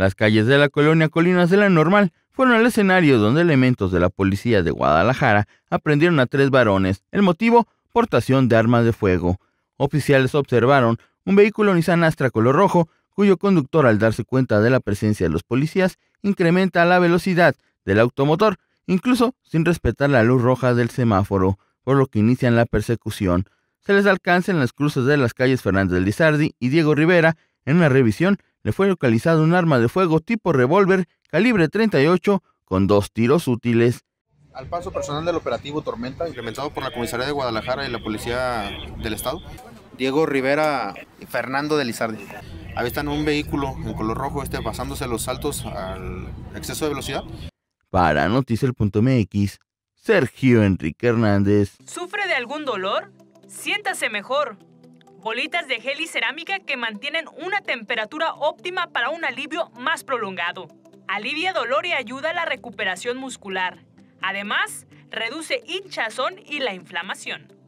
Las calles de la colonia Colinas de la Normal fueron el escenario donde elementos de la policía de Guadalajara aprendieron a tres varones. El motivo, portación de armas de fuego. Oficiales observaron un vehículo Nissan Astra color rojo, cuyo conductor al darse cuenta de la presencia de los policías incrementa la velocidad del automotor, incluso sin respetar la luz roja del semáforo, por lo que inician la persecución. Se les alcanza en las cruces de las calles Fernández Lizardi y Diego Rivera en una revisión le fue localizado un arma de fuego tipo revólver calibre 38 con dos tiros útiles. Al paso personal del operativo Tormenta, incrementado por la Comisaría de Guadalajara y la Policía del Estado, Diego Rivera y Fernando de Lizardi avistan un vehículo en color rojo este pasándose los saltos al exceso de velocidad. Para Noticiel.mx, Sergio Enrique Hernández. ¿Sufre de algún dolor? Siéntase mejor bolitas de gel y cerámica que mantienen una temperatura óptima para un alivio más prolongado. Alivia dolor y ayuda a la recuperación muscular. Además, reduce hinchazón y la inflamación.